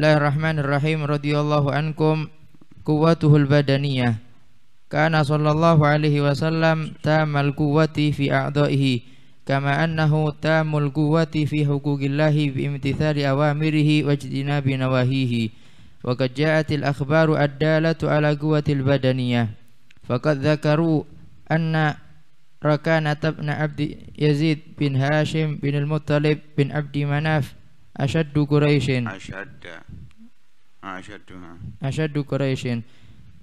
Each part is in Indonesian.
Bismillahirrahmanirrahim radhiyallahu ankum quwwatuhul badaniyah kana sallallahu alaihi wasallam tamal quwwati fi a'dha'ihi kama annahu tamul quwwati fi huquqillahi bi imtithali awamirihi wa wajtinabi nawahihi wa qad ja'atil akhbaru ad-dalatu ala quwwatil badaniyah faqad dhakaru anna ركانة بن عبد يزيد بن هاشم بن المطلب بن عبد مناف أشد قريش أشد asyadduha asyaddu quraisyin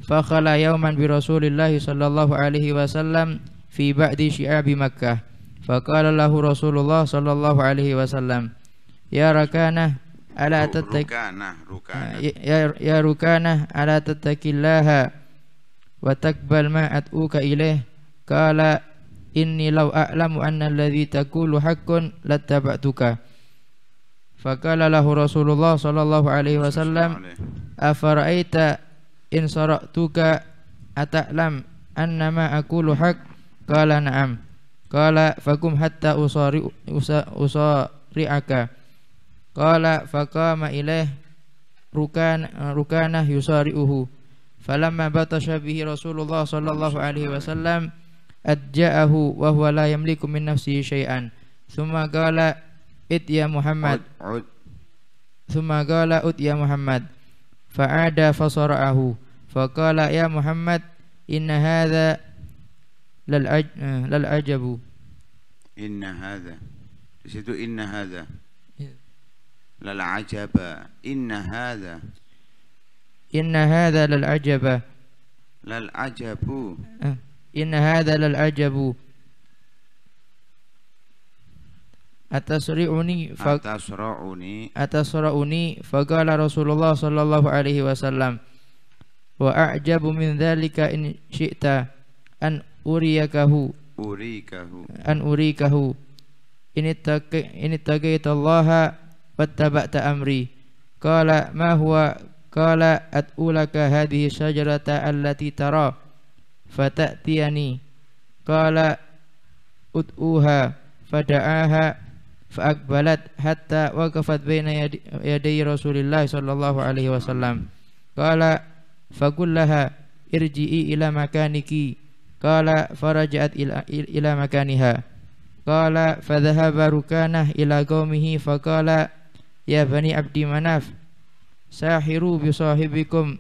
fakhala yauman bi rasulillah sallallahu alaihi wasallam fi ba'di syi'abi makkah faqala lahu rasulullah sallallahu alaihi wasallam ya rakana ala tattaq rukana rukana ah, ya, ya, ya rukana ala tattaqillaha wa takbal ma at'uka ilaih qala inni law a'lamu anna alladhi taqulu haqqun lattaba'tuka فقال له رسول الله صلى الله عليه وسلم أفرأيت إن سرأتك أتعلم أن ما أقول حق قال نعم قال فقم حتى أصارعك قال فقام إليه ركان ركانه يصارعه فلما بطش به رسول الله صلى الله عليه وسلم أجاءه وهو لا يملك من نفسه شيئا ثم قال ات يا محمد عد, عد. ثم قال ات يا محمد فعاد فصرعه فقال يا محمد إن هذا للعج... للعجب إن هذا تشهد إن هذا للعجب إن هذا إن هذا للعجب للعجب إن هذا للعجب atasri'uni fa atasra'uni atasra'uni faqala Rasulullah sallallahu alaihi wasallam wa a'jabu min dhalika in syi'ta an uriyakahu urikahu an urikahu ini taqi ini taqaita Allah wattaba'ta amri qala ma huwa qala at'ulaka hadhihi syajarata allati tara fata'tiyani qala ut'uha fada'aha فأقبلت حتى وقفت بين يدي رسول الله صلى الله عليه وسلم قال فقل لها ارجئي إلى مكانك قال فرجعت إلى مكانها قال فذهب ركانه إلى قومه فقال يا بني عبد مناف ساحروا بصاحبكم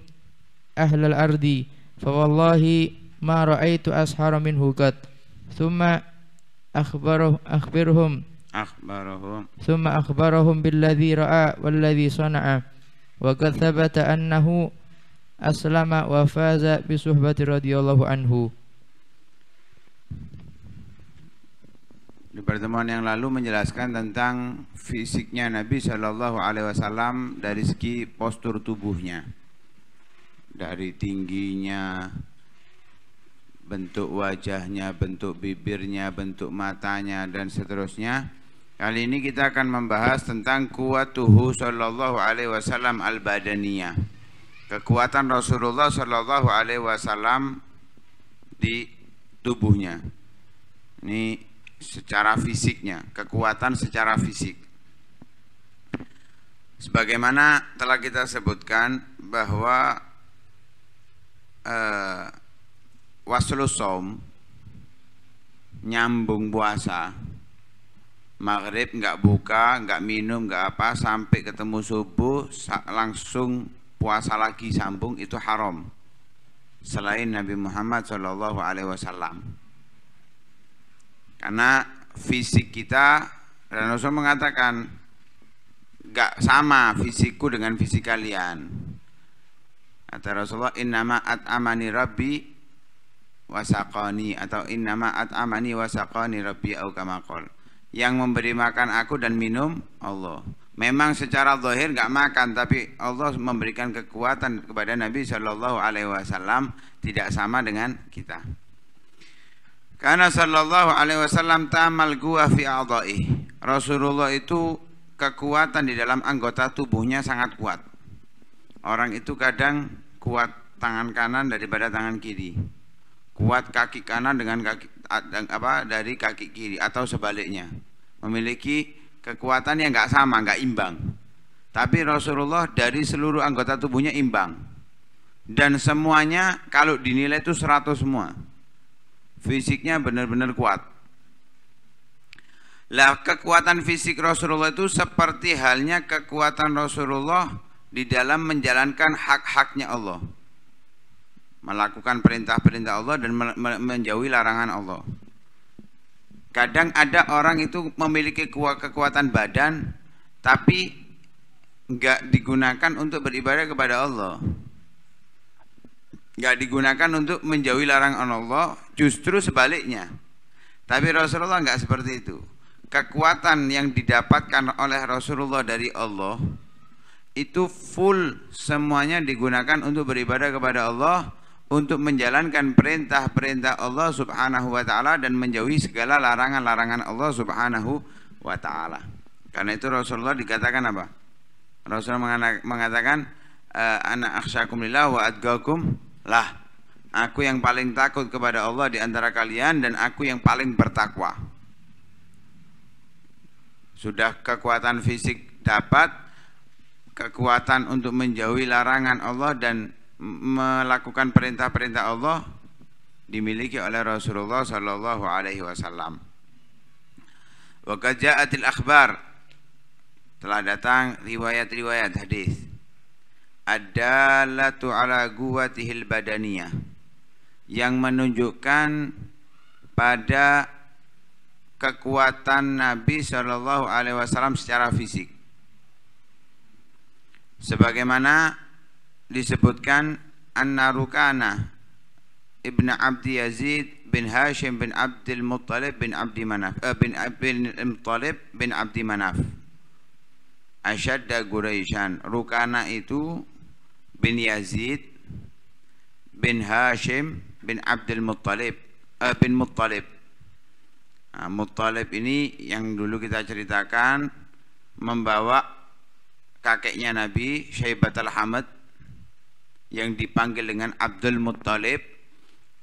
أهل الأرض فوالله ما رأيت أسحر منه قط ثم أخبره أخبرهم أخبرهم ثم أخبرهم بالذي رأى والذي صنع وقد ثبت أنه أسلم وفاز بصحبة رضي الله عنه Di pertemuan yang lalu menjelaskan tentang fisiknya Nabi Shallallahu Alaihi Wasallam dari segi postur tubuhnya, dari tingginya, bentuk wajahnya, bentuk bibirnya, bentuk matanya dan seterusnya. Kali ini kita akan membahas tentang kuatuhu sallallahu alaihi wasallam al-badaniyah. Kekuatan Rasulullah sallallahu alaihi wasallam di tubuhnya. Ini secara fisiknya, kekuatan secara fisik. Sebagaimana telah kita sebutkan bahwa eh, waslu som nyambung puasa maghrib nggak buka nggak minum nggak apa sampai ketemu subuh langsung puasa lagi sambung itu haram selain Nabi Muhammad Shallallahu Alaihi Wasallam karena fisik kita dan Rasul mengatakan nggak sama fisikku dengan fisik kalian kata Rasulullah innama at amani rabbi wasakoni atau innama at'amani wasakoni rabbi au kamakol yang memberi makan aku dan minum Allah memang secara zahir nggak makan tapi Allah memberikan kekuatan kepada Nabi Shallallahu Alaihi Wasallam tidak sama dengan kita karena Shallallahu Alaihi Wasallam tamal gua fi adai Rasulullah itu kekuatan di dalam anggota tubuhnya sangat kuat orang itu kadang kuat tangan kanan daripada tangan kiri kuat kaki kanan dengan kaki apa dari kaki kiri atau sebaliknya memiliki kekuatan yang nggak sama nggak imbang tapi Rasulullah dari seluruh anggota tubuhnya imbang dan semuanya kalau dinilai itu 100 semua fisiknya benar-benar kuat lah kekuatan fisik Rasulullah itu seperti halnya kekuatan Rasulullah di dalam menjalankan hak-haknya Allah melakukan perintah-perintah Allah dan menjauhi larangan Allah. Kadang ada orang itu memiliki kekuatan badan tapi nggak digunakan untuk beribadah kepada Allah. Nggak digunakan untuk menjauhi larangan Allah, justru sebaliknya. Tapi Rasulullah nggak seperti itu. Kekuatan yang didapatkan oleh Rasulullah dari Allah itu full semuanya digunakan untuk beribadah kepada Allah untuk menjalankan perintah-perintah Allah Subhanahu wa taala dan menjauhi segala larangan-larangan Allah Subhanahu wa taala. Karena itu Rasulullah dikatakan apa? Rasulullah mengatakan eh, anak akhsyakum lillah wa adgakum lah. Aku yang paling takut kepada Allah di antara kalian dan aku yang paling bertakwa. Sudah kekuatan fisik dapat, kekuatan untuk menjauhi larangan Allah dan melakukan perintah-perintah Allah dimiliki oleh Rasulullah Sallallahu Alaihi Wasallam. Wakajatil Akbar telah datang riwayat-riwayat hadis. Adalatu ala guwatihil badaniyah yang menunjukkan pada kekuatan Nabi Shallallahu Alaihi Wasallam secara fisik. Sebagaimana disebutkan An-Narukana Ibn Abdi Yazid bin Hashim bin Abdul Muttalib bin Abdi Manaf uh, bin bin Muttalib bin Abdi Manaf Ashadda Rukana itu bin Yazid bin Hashim bin Abdul Muttalib uh, bin Muttalib nah, Muttalib ini yang dulu kita ceritakan membawa kakeknya Nabi Syaibat al-Hamad yang dipanggil dengan Abdul Muttalib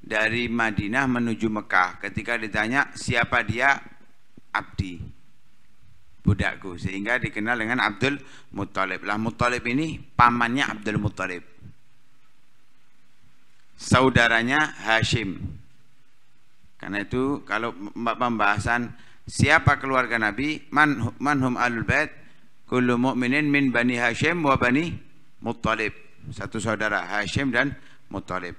dari Madinah menuju Mekah. Ketika ditanya siapa dia? Abdi. Budakku. Sehingga dikenal dengan Abdul Muttalib. Lah Muttalib ini pamannya Abdul Muttalib. Saudaranya Hashim. Karena itu kalau pembahasan siapa keluarga Nabi, man manhum alul bait, kullu mu'minin min bani Hashim wa bani Muttalib satu saudara Hashim dan Muttalib.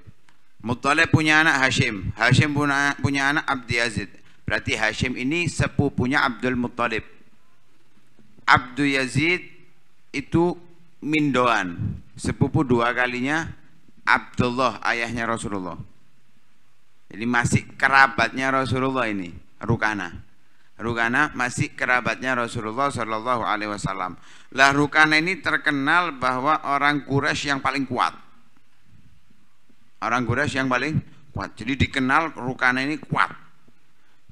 Muttalib punya anak Hashim. Hashim punya, punya anak Abdi Yazid. Berarti Hashim ini sepupunya Abdul Muttalib. Abdul Yazid itu Mindoan. Sepupu dua kalinya Abdullah ayahnya Rasulullah. Jadi masih kerabatnya Rasulullah ini, Rukana. Rukana masih kerabatnya Rasulullah Shallallahu Alaihi Wasallam. Lah Rukana ini terkenal bahwa orang Quraisy yang paling kuat. Orang Quraisy yang paling kuat. Jadi dikenal Rukana ini kuat.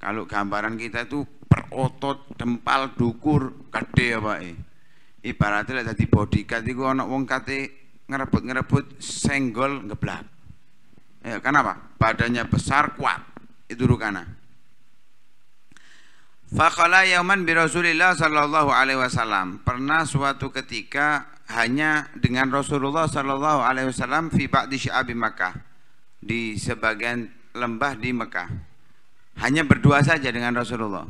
Kalau gambaran kita itu perotot, dempal, dukur, gede ya Pak. Ibaratnya jadi bodyguard itu anak wong kate ngerebut-ngerebut senggol ngeblak. Ya, kenapa? Badannya besar, kuat. Itu Rukana Faqala yauman bi Rasulillah sallallahu alaihi wasallam. Pernah suatu ketika hanya dengan Rasulullah sallallahu alaihi wasallam fi ba'di syi'abi Makkah di sebagian lembah di Mekah. Hanya berdua saja dengan Rasulullah.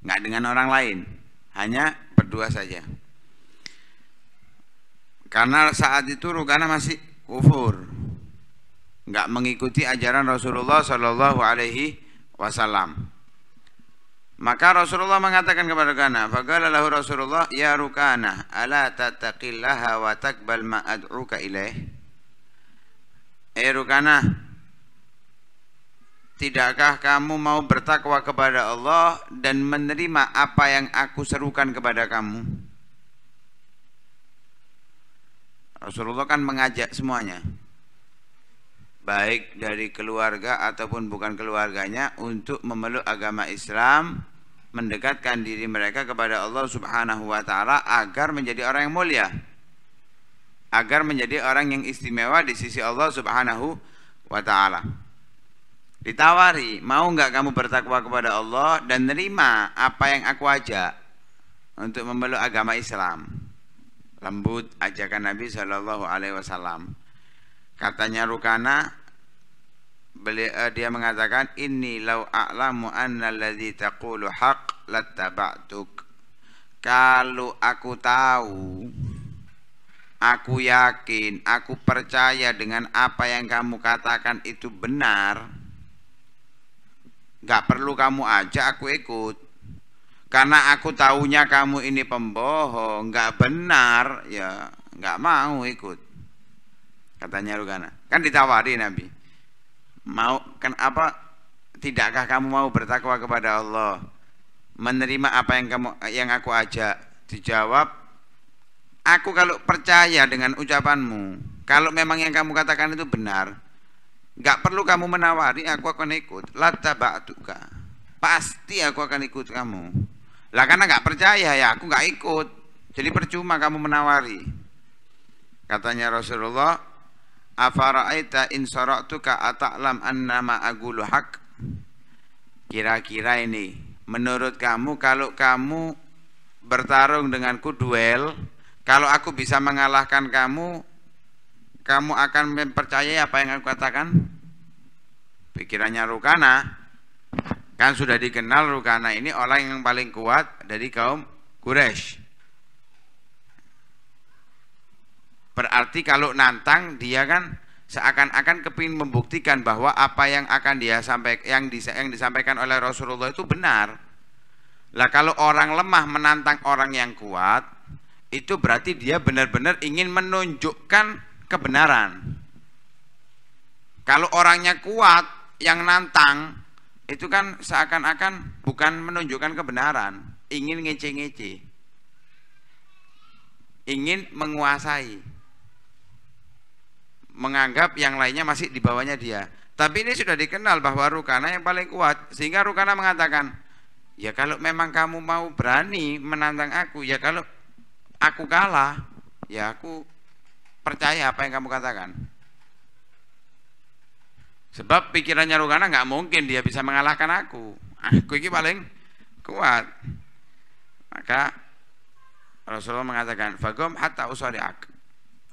nggak dengan orang lain, hanya berdua saja. Karena saat itu Rukana masih kufur. nggak mengikuti ajaran Rasulullah sallallahu alaihi wasallam maka Rasulullah mengatakan kepada Rukana, Fagala lahu Rasulullah, "Ya Rukana, ala tattaqillaha wa takbal ma ad'uka ilaih?" Eh Rukana, tidakkah kamu mau bertakwa kepada Allah dan menerima apa yang aku serukan kepada kamu? Rasulullah kan mengajak semuanya baik dari keluarga ataupun bukan keluarganya untuk memeluk agama Islam mendekatkan diri mereka kepada Allah Subhanahu wa taala agar menjadi orang yang mulia. Agar menjadi orang yang istimewa di sisi Allah Subhanahu wa taala. Ditawari, mau nggak kamu bertakwa kepada Allah dan nerima apa yang aku ajak untuk memeluk agama Islam? Lembut ajakan Nabi Shallallahu alaihi wasallam. Katanya Rukana, beliau eh, dia mengatakan ini lau a'lamu anna alladhi taqulu haq lattaba'tuk kalau aku tahu aku yakin aku percaya dengan apa yang kamu katakan itu benar nggak perlu kamu ajak aku ikut karena aku tahunya kamu ini pembohong nggak benar ya nggak mau ikut katanya Rukana kan ditawari Nabi Mau kan apa? Tidakkah kamu mau bertakwa kepada Allah? Menerima apa yang kamu yang aku ajak? Dijawab, aku kalau percaya dengan ucapanmu, kalau memang yang kamu katakan itu benar, nggak perlu kamu menawari, aku akan ikut. Lata ba'tuka. Pasti aku akan ikut kamu. Lah karena nggak percaya ya, aku nggak ikut. Jadi percuma kamu menawari. Katanya Rasulullah, Afara'aita in sara'tuka ata'lam anna ma'agulu haq Kira-kira ini Menurut kamu kalau kamu bertarung denganku duel Kalau aku bisa mengalahkan kamu Kamu akan mempercayai apa yang aku katakan? Pikirannya Rukana Kan sudah dikenal Rukana ini orang yang paling kuat dari kaum Quraisy. Berarti kalau nantang dia kan seakan-akan kepingin membuktikan bahwa apa yang akan dia sampaikan yang, disa, yang disampaikan oleh Rasulullah itu benar. Lah kalau orang lemah menantang orang yang kuat, itu berarti dia benar-benar ingin menunjukkan kebenaran. Kalau orangnya kuat, yang nantang, itu kan seakan-akan bukan menunjukkan kebenaran, ingin ngece-ngece. Ingin menguasai menganggap yang lainnya masih di bawahnya dia. Tapi ini sudah dikenal bahwa Rukana yang paling kuat, sehingga Rukana mengatakan, ya kalau memang kamu mau berani menantang aku, ya kalau aku kalah, ya aku percaya apa yang kamu katakan. Sebab pikirannya Rukana nggak mungkin dia bisa mengalahkan aku. Aku ini paling kuat. Maka Rasulullah mengatakan, "Fagom hatta usari'ak."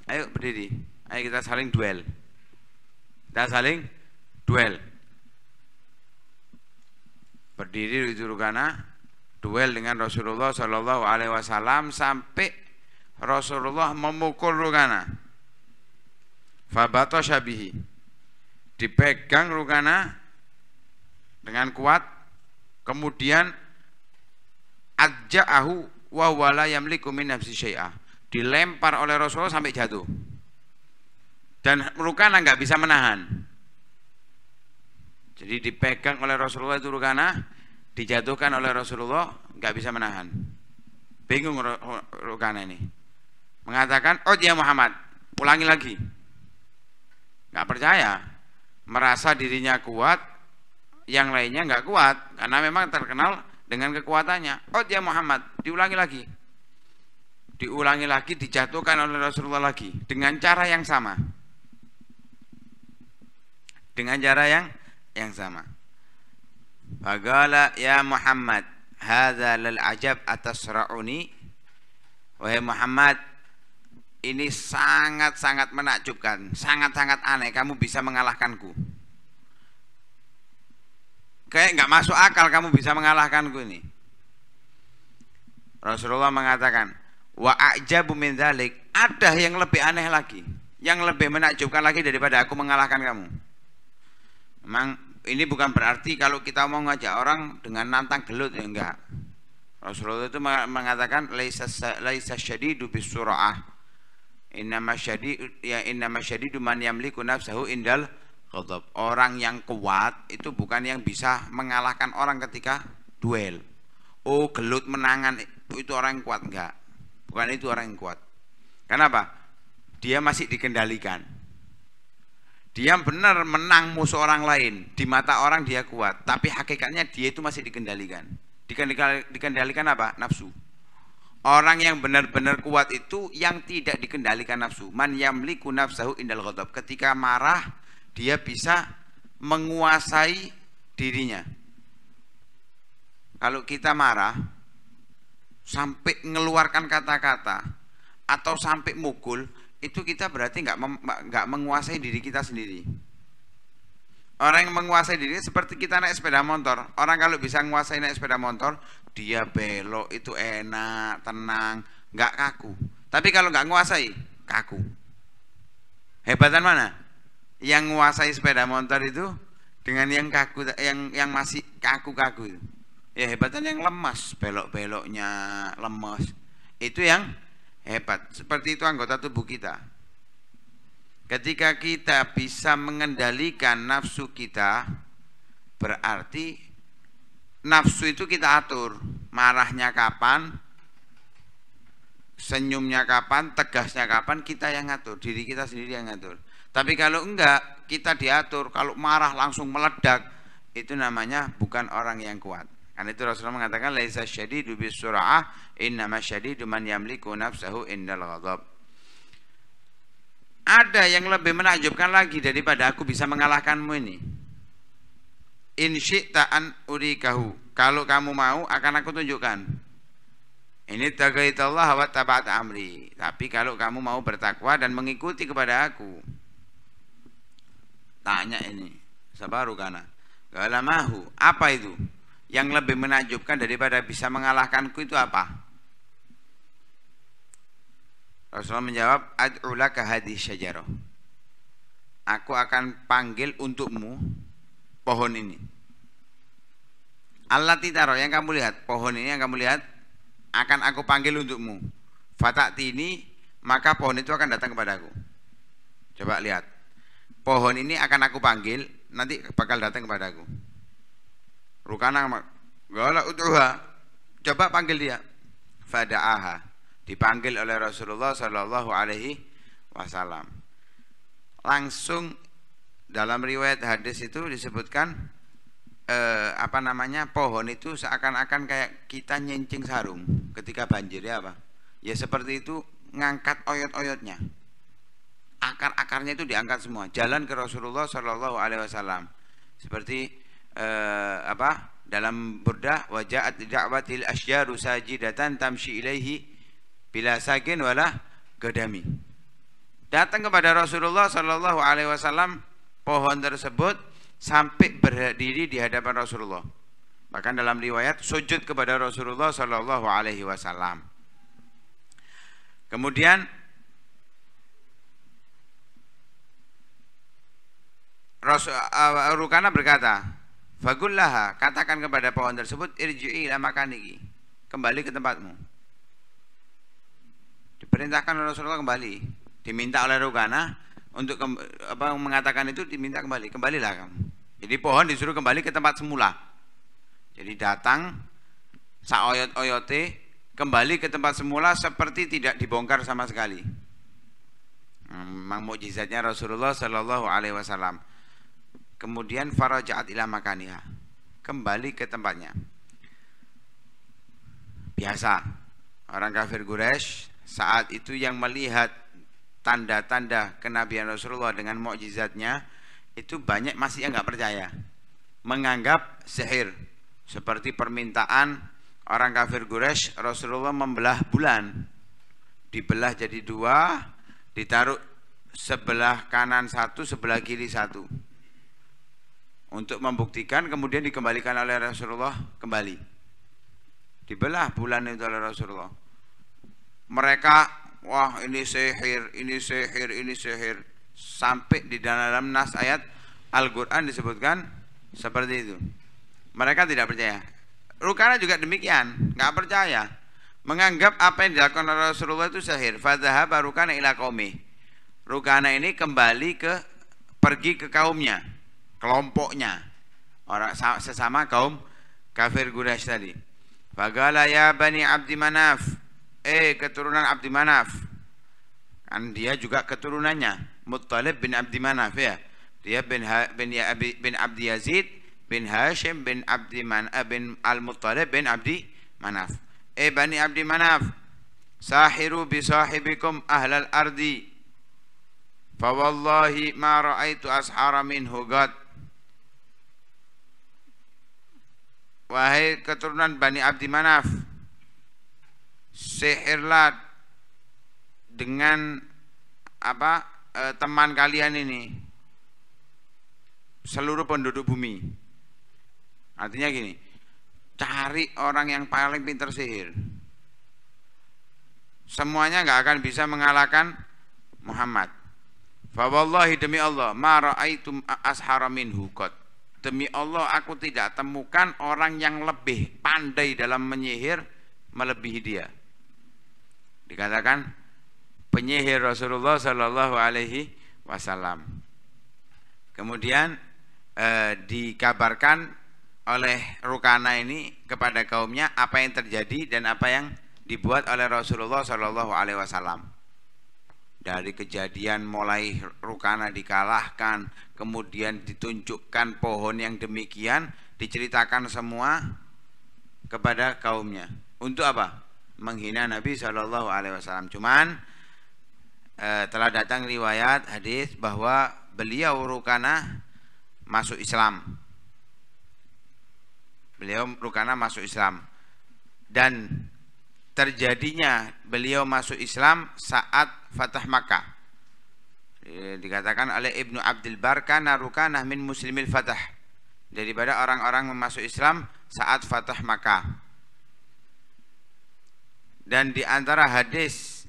Ayo berdiri. Ayo kita saling duel. Kita saling duel. Berdiri di juru duel dengan Rasulullah Shallallahu Alaihi Wasallam sampai Rasulullah memukul Rukana. Fabato syabihi dipegang Rukana dengan kuat, kemudian Adja'ahu wa wala yamliku min nafsi syai'ah dilempar oleh Rasulullah sampai jatuh dan Rukana nggak bisa menahan. Jadi dipegang oleh Rasulullah itu Rukana, dijatuhkan oleh Rasulullah nggak bisa menahan. Bingung Rukana ini. Mengatakan, oh dia ya Muhammad, ulangi lagi. Nggak percaya, merasa dirinya kuat, yang lainnya nggak kuat karena memang terkenal dengan kekuatannya. Oh dia ya Muhammad, diulangi lagi, diulangi lagi, dijatuhkan oleh Rasulullah lagi dengan cara yang sama dengan cara yang yang sama. Faqala ya Muhammad, hadza lal ajab atasra'uni. Wahai Muhammad, ini sangat-sangat menakjubkan, sangat-sangat aneh kamu bisa mengalahkanku. Kayak nggak masuk akal kamu bisa mengalahkanku ini. Rasulullah mengatakan, wa ajabu min dzalik, ada yang lebih aneh lagi, yang lebih menakjubkan lagi daripada aku mengalahkan kamu. Memang ini bukan berarti kalau kita mau ngajak orang dengan nantang gelut ya enggak. Rasulullah itu mengatakan laisa laisa syadidu bisuraah. Innama syadidu ya innama syadidu man yamliku nafsahu indal ghadab. Orang yang kuat itu bukan yang bisa mengalahkan orang ketika duel. Oh, gelut menangan itu orang yang kuat enggak? Bukan itu orang yang kuat. Kenapa? Dia masih dikendalikan dia benar menang musuh orang lain. Di mata orang dia kuat. Tapi hakikatnya dia itu masih dikendalikan. Dikendalikan, apa? Nafsu. Orang yang benar-benar kuat itu yang tidak dikendalikan nafsu. Man yamliku nafsahu indal ghadab. Ketika marah, dia bisa menguasai dirinya. Kalau kita marah, sampai mengeluarkan kata-kata, atau sampai mukul, itu kita berarti nggak nggak menguasai diri kita sendiri. Orang yang menguasai diri seperti kita naik sepeda motor. Orang kalau bisa menguasai naik sepeda motor, dia belok itu enak, tenang, nggak kaku. Tapi kalau nggak menguasai, kaku. Hebatan mana? Yang menguasai sepeda motor itu dengan yang kaku, yang yang masih kaku-kaku itu. Ya hebatan yang lemas, belok-beloknya lemas. Itu yang hebat. Seperti itu anggota tubuh kita. Ketika kita bisa mengendalikan nafsu kita, berarti nafsu itu kita atur. Marahnya kapan, senyumnya kapan, tegasnya kapan, kita yang ngatur. Diri kita sendiri yang ngatur. Tapi kalau enggak, kita diatur. Kalau marah langsung meledak, itu namanya bukan orang yang kuat. Karena itu Rasulullah mengatakan laisa syadidu bisur'ah innama syadidu man yamliku nafsahu indal ghadab. Ada yang lebih menakjubkan lagi daripada aku bisa mengalahkanmu ini. In syi'ta'an urikahu. Kalau kamu mau akan aku tunjukkan. Ini Allah wa taba'at amri. Tapi kalau kamu mau bertakwa dan mengikuti kepada aku. Tanya ini. Sabaru kana. Galamahu. Apa itu? yang lebih menakjubkan daripada bisa mengalahkanku itu apa? Rasulullah menjawab, Ad'ulaka hadis syajaroh. Aku akan panggil untukmu pohon ini. Allah titaro yang kamu lihat, pohon ini yang kamu lihat, akan aku panggil untukmu. Fatakti ini, maka pohon itu akan datang kepadaku. Coba lihat. Pohon ini akan aku panggil, nanti bakal datang kepadaku. Rukana Gala utuha. Coba panggil dia. Fada'aha. Dipanggil oleh Rasulullah Sallallahu Alaihi Wasallam. Langsung dalam riwayat hadis itu disebutkan eh, apa namanya pohon itu seakan-akan kayak kita nyincing sarung ketika banjir ya apa? Ya seperti itu ngangkat oyot-oyotnya. Akar-akarnya itu diangkat semua. Jalan ke Rasulullah Shallallahu Alaihi Wasallam. Seperti uh, apa dalam burdah wajaat da'watil asyaru sajidatan tamshi ilaihi bila sakin wala gadami datang kepada Rasulullah sallallahu alaihi wasallam pohon tersebut sampai berdiri di hadapan Rasulullah bahkan dalam riwayat sujud kepada Rasulullah sallallahu alaihi wasallam kemudian Rasul uh, Rukana berkata, Fagullaha, katakan kepada pohon tersebut, irji'i ila makaniki. Kembali ke tempatmu. Diperintahkan oleh Rasulullah kembali. Diminta oleh Rukana untuk apa mengatakan itu diminta kembali. Kembalilah kamu. Jadi pohon disuruh kembali ke tempat semula. Jadi datang saoyot-oyote kembali ke tempat semula seperti tidak dibongkar sama sekali. Hmm, memang mukjizatnya Rasulullah Shallallahu Alaihi Wasallam. Kemudian farajaat ila makaniha. Kembali ke tempatnya. Biasa. Orang kafir Quraisy saat itu yang melihat tanda-tanda kenabian Rasulullah dengan mukjizatnya itu banyak masih yang nggak percaya. Menganggap sihir seperti permintaan orang kafir Quraisy Rasulullah membelah bulan dibelah jadi dua ditaruh sebelah kanan satu sebelah kiri satu untuk membuktikan kemudian dikembalikan oleh Rasulullah kembali dibelah bulan itu oleh Rasulullah mereka wah ini sihir ini sihir ini sihir sampai di dalam nas ayat Al-Quran disebutkan seperti itu mereka tidak percaya Rukana juga demikian nggak percaya menganggap apa yang dilakukan oleh Rasulullah itu sihir fadhahaba Rukana ila qaumi Rukana ini kembali ke pergi ke kaumnya kelompoknya orang sesama kaum kafir Quraisy tadi. Fagala ya bani Abdi Manaf. Eh keturunan Abdi Manaf. Kan dia juga keturunannya Muttalib bin Abdi Manaf ya. Dia bin ha, bin, ya, bin Abdi Yazid bin Hashim bin Abdi Man eh, bin Al Muttalib bin Abdi Manaf. Eh bani Abdi Manaf. Sahiru bi sahibikum ahlal ardi. Fawallahi ma ra'aitu ashara min hugat Wahai keturunan Bani Abdi Manaf Sihirlah Dengan Apa e, Teman kalian ini Seluruh penduduk bumi Artinya gini Cari orang yang paling pinter sihir Semuanya nggak akan bisa mengalahkan Muhammad Fawallahi demi Allah Ma ra'aitum ashara minhu Demi Allah aku tidak temukan orang yang lebih pandai dalam menyihir melebihi dia. Dikatakan penyihir Rasulullah Shallallahu Alaihi Wasallam. Kemudian eh, dikabarkan oleh Rukana ini kepada kaumnya apa yang terjadi dan apa yang dibuat oleh Rasulullah Shallallahu Alaihi Wasallam dari kejadian mulai Rukana dikalahkan, kemudian ditunjukkan pohon yang demikian, diceritakan semua kepada kaumnya. Untuk apa? Menghina Nabi Shallallahu Alaihi Wasallam. Cuman e, telah datang riwayat hadis bahwa beliau Rukana masuk Islam. Beliau Rukana masuk Islam dan terjadinya beliau masuk Islam saat Fatah Makkah. E, dikatakan oleh Ibnu Abdul Barka naruka rukanah muslimil fatah. Daripada orang-orang memasuk Islam saat Fatah Makkah. Dan di antara hadis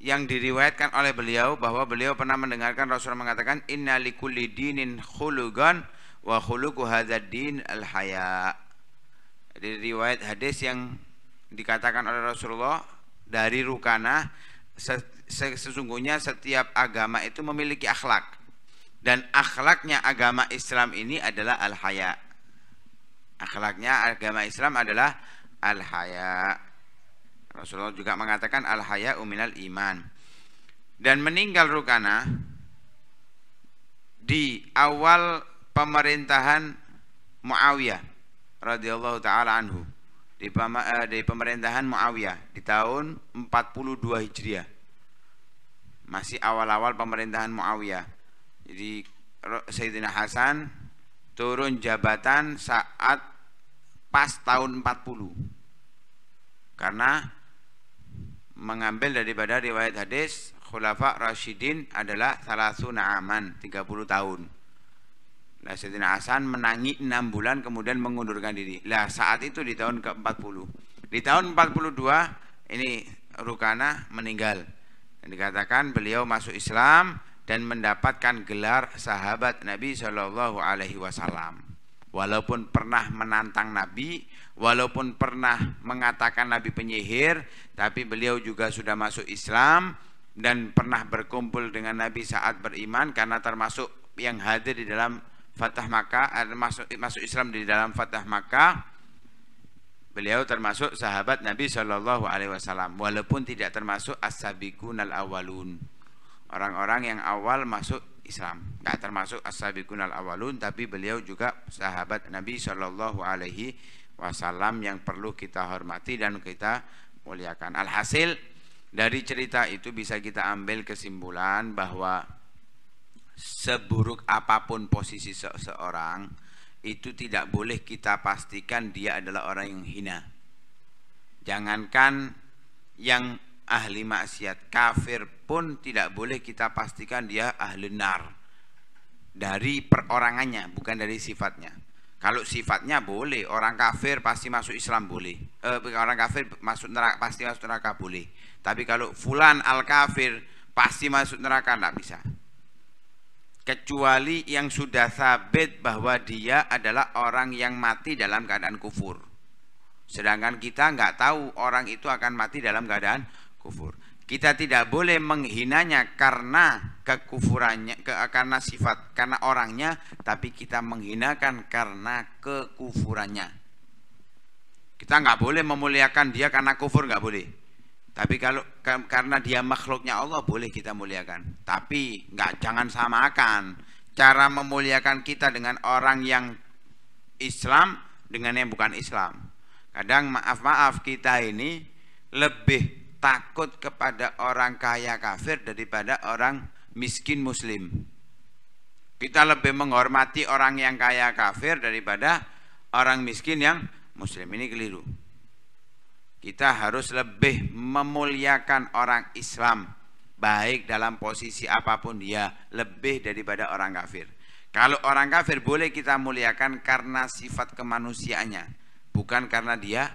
yang diriwayatkan oleh beliau bahwa beliau pernah mendengarkan Rasul mengatakan inna likulli dinin khulugan wa khuluqu hadzal din al haya. Di riwayat hadis yang dikatakan oleh Rasulullah dari Rukana sesungguhnya setiap agama itu memiliki akhlak dan akhlaknya agama Islam ini adalah al-haya akhlaknya agama Islam adalah al-haya Rasulullah juga mengatakan al-haya uminal iman dan meninggal Rukana di awal pemerintahan Muawiyah radhiyallahu taala anhu Eh, di, pemerintahan Muawiyah di tahun 42 Hijriah. Masih awal-awal pemerintahan Muawiyah. Jadi Sayyidina Hasan turun jabatan saat pas tahun 40. Karena mengambil daripada riwayat hadis Khulafa Rashidin adalah salah aman 30 tahun Nah, Sayyidina Hasan menangi enam bulan kemudian mengundurkan diri. Lah saat itu di tahun ke-40. Di tahun 42 ini Rukana meninggal. Dan dikatakan beliau masuk Islam dan mendapatkan gelar sahabat Nabi Shallallahu alaihi wasallam. Walaupun pernah menantang Nabi, walaupun pernah mengatakan Nabi penyihir, tapi beliau juga sudah masuk Islam dan pernah berkumpul dengan Nabi saat beriman karena termasuk yang hadir di dalam Fatah maka eh, masuk masuk Islam di dalam Fatah Makkah beliau termasuk sahabat Nabi Shallallahu Alaihi Wasallam walaupun tidak termasuk as-sabiqun awalun orang-orang yang awal masuk Islam nggak termasuk as-sabiqun awalun tapi beliau juga sahabat Nabi Shallallahu Alaihi Wasallam yang perlu kita hormati dan kita muliakan alhasil dari cerita itu bisa kita ambil kesimpulan bahwa seburuk apapun posisi seseorang itu tidak boleh kita pastikan dia adalah orang yang hina jangankan yang ahli maksiat kafir pun tidak boleh kita pastikan dia ahli nar dari perorangannya bukan dari sifatnya kalau sifatnya boleh orang kafir pasti masuk Islam boleh eh, orang kafir masuk neraka pasti masuk neraka boleh tapi kalau fulan al kafir pasti masuk neraka tidak bisa kecuali yang sudah sabit bahwa dia adalah orang yang mati dalam keadaan kufur. Sedangkan kita nggak tahu orang itu akan mati dalam keadaan kufur. Kita tidak boleh menghinanya karena kekufurannya, ke, karena sifat, karena orangnya, tapi kita menghinakan karena kekufurannya. Kita nggak boleh memuliakan dia karena kufur nggak boleh. Tapi kalau karena dia makhluknya Allah boleh kita muliakan. Tapi nggak jangan samakan cara memuliakan kita dengan orang yang Islam dengan yang bukan Islam. Kadang maaf-maaf kita ini lebih takut kepada orang kaya kafir daripada orang miskin muslim. Kita lebih menghormati orang yang kaya kafir daripada orang miskin yang muslim. Ini keliru. Kita harus lebih memuliakan orang Islam baik dalam posisi apapun dia lebih daripada orang kafir. Kalau orang kafir boleh kita muliakan karena sifat kemanusiaannya, bukan karena dia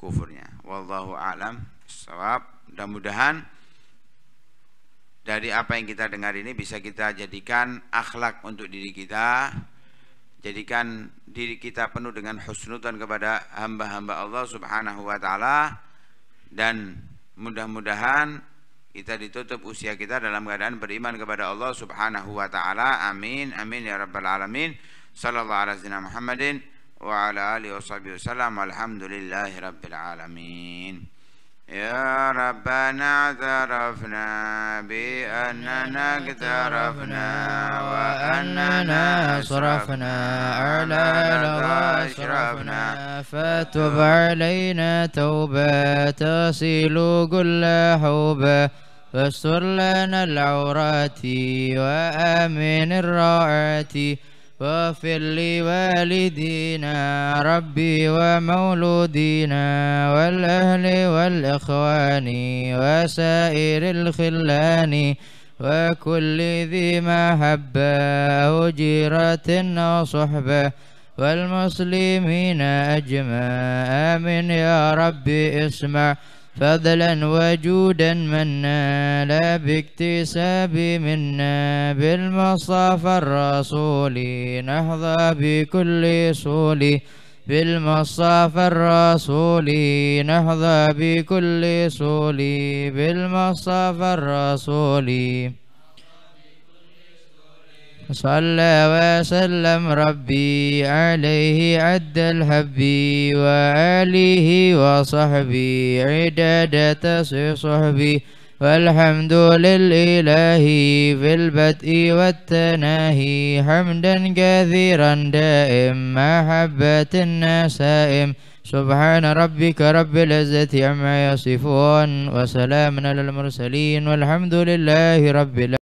kufurnya. Wallahu alam. Sebab Mudah-mudahan dari apa yang kita dengar ini bisa kita jadikan akhlak untuk diri kita. Jadikan diri kita penuh dengan husnudan kepada hamba-hamba Allah subhanahu wa ta'ala Dan mudah-mudahan kita ditutup usia kita dalam keadaan beriman kepada Allah subhanahu wa ta'ala Amin, amin ya rabbal alamin Sallallahu ala sayyidina Muhammadin wa ala alihi wa sahbihi wasallam Alhamdulillahi rabbil alamin يا ربنا اعترفنا بأننا اقترفنا وأننا أسرفنا على أشرفنا فتب علينا توبة تصل كل حوبة فاستر لنا العورات وآمن الروعات واغفر لوالدينا ربي ومولودينا والأهل والإخوان وسائر الخلان وكل ذي محبة أو جيرة أو صحبة والمسلمين أجمع آمين يا ربي اسمع فضلا وجودا منا لا باكتساب منا بالمصطفى الرسول نهضى بكل صول بالمصطفى الرسول نهضى بكل صول بالمصطفى الرسول صلى وسلم ربي عليه عد الهب وآله وصحبي عداد صحبي والحمد للإله في البدء والتناهي حمدا كثيرا دائم محبة النسائم سبحان ربك رب العزة عما يصفون وسلامنا للمرسلين والحمد لله رب العالمين